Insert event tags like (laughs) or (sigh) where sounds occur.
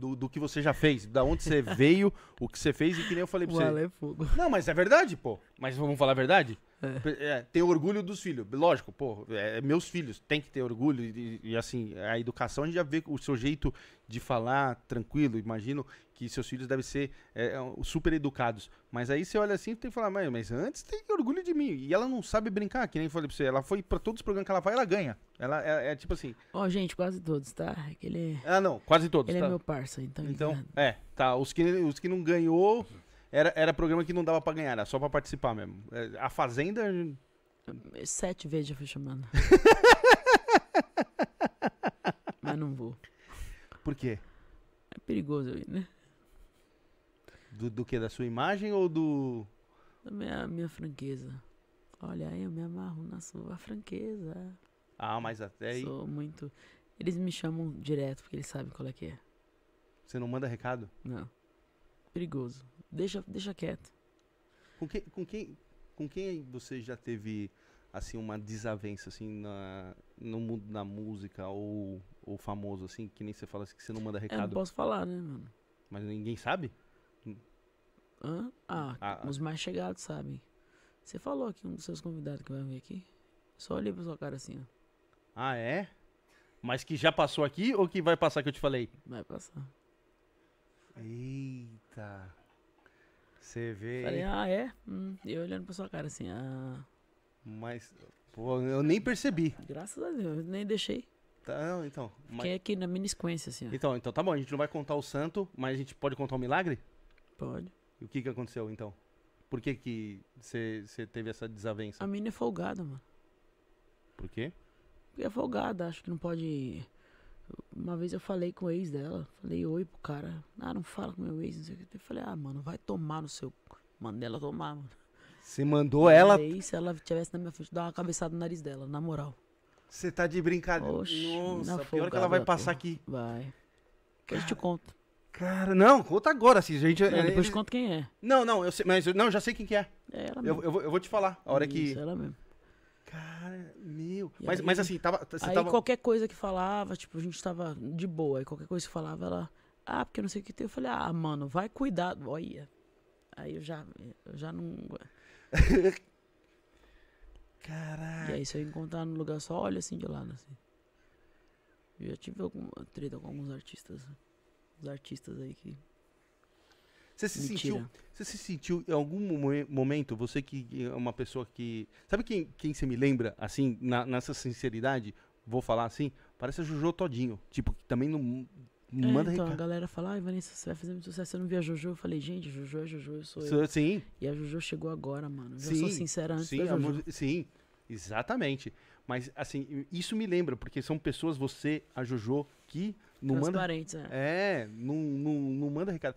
do, do, que você já fez, da onde você (laughs) veio, o que você fez e que nem eu falei pra o você. Ale é fogo. Não, mas é verdade, pô. Mas vamos falar a verdade? É. é. tem orgulho dos filhos. Lógico, pô, é, é meus filhos têm que ter orgulho. E, e, assim, a educação a gente já vê o seu jeito de falar tranquilo. Imagino que seus filhos devem ser é, é super educados. Mas aí você olha assim e tem que falar, mãe, mas antes tem orgulho de mim. E ela não sabe brincar, que nem falei pra você. Ela foi pra todos os programas que ela vai, ela ganha. Ela é, é tipo assim. Ó, oh, gente, quase todos, tá? Aquele... Ah, não, quase todos. Ele tá? é meu parceiro então. Então, é, tá. Os que, os que não ganhou. Uhum era, era programa que não dava pra ganhar, era só pra participar mesmo. É, a Fazenda. Sete vezes já fui chamando. (laughs) Mas não vou. Por quê? É perigoso aí, né? Do, do que? Da sua imagem ou do. Da minha, minha franqueza. Olha, aí eu me amarro na sua franqueza. Ah, mas até aí. Sou muito. Eles me chamam direto porque eles sabem qual é que é. Você não manda recado? Não perigoso. Deixa, deixa quieto. Com quem, com quem, com quem você já teve assim uma desavença assim na no mundo da música ou ou famoso assim, que nem você fala assim, que você não manda é, recado? É, não posso falar, né, mano? Mas ninguém sabe? Hã? Ah, ah, ah os mais chegados sabem. Você falou aqui um dos seus convidados que vai vir aqui? Só olhei pra sua cara assim, ó. Ah, é? Mas que já passou aqui ou que vai passar que eu te falei? Vai passar. Eita. Eita. Você vê. Falei, ah, é? Hum. E eu olhando pra sua cara assim, ah. Mas, pô, eu nem percebi. Graças a Deus, eu nem deixei. Tá, não, então. Mas... Quem é aqui na mini sequência, assim, ó. Então, então tá bom, a gente não vai contar o santo, mas a gente pode contar o um milagre? Pode. E o que que aconteceu, então? Por que que você teve essa desavença? A mina é folgada, mano. Por quê? Porque é folgada, acho que não pode uma vez eu falei com o ex dela, falei oi pro cara. Ah, não fala com meu ex, não sei o que. Eu falei, ah, mano, vai tomar no seu. Mandei ela tomar, mano. Você mandou ela. Aí, se ela tivesse na minha frente, dar uma cabeçada no nariz dela, na moral. Você tá de brincadeira. Oxi, Nossa, folgada, que ela vai passar porra. aqui. Vai. Cara, eu te conto. Cara, não, conta agora, assim, gente. Não, depois te conto quem é. Não, não, eu sei, mas eu, não, já sei quem que é. É ela mesmo. Eu, eu, eu vou te falar, a hora Isso, que. Isso, ela mesmo. Cara, meu. mas, aí, mas assim, tava. aí tava... qualquer coisa que falava, tipo, a gente tava de boa. Aí qualquer coisa que falava, ela. Ah, porque não sei o que tem. Eu falei, ah, mano, vai cuidado. Olha. Aí eu já, eu já não. (laughs) Caralho. E aí, se eu encontrar no lugar só, olha assim de lado, assim. Eu já tive alguma treta com alguns artistas. Os artistas aí que você se Mentira. sentiu. Você se sentiu em algum momento, você que é uma pessoa que. Sabe quem, quem você me lembra, assim, na, nessa sinceridade? Vou falar assim, parece a Jojo Todinho. Tipo, que também não. É, manda então, recado. a galera fala, ai, Vanessa, você vai fazer muito sucesso, você não via a Jojo? Eu falei, gente, Jojo é Jojo, eu sou eu. Sim. E a Jojo chegou agora, mano. Eu sim, sou sincera antes sim, amor, sim, exatamente. Mas, assim, isso me lembra, porque são pessoas, você, a Jojo, que não manda... É. é, não, não, não manda recado.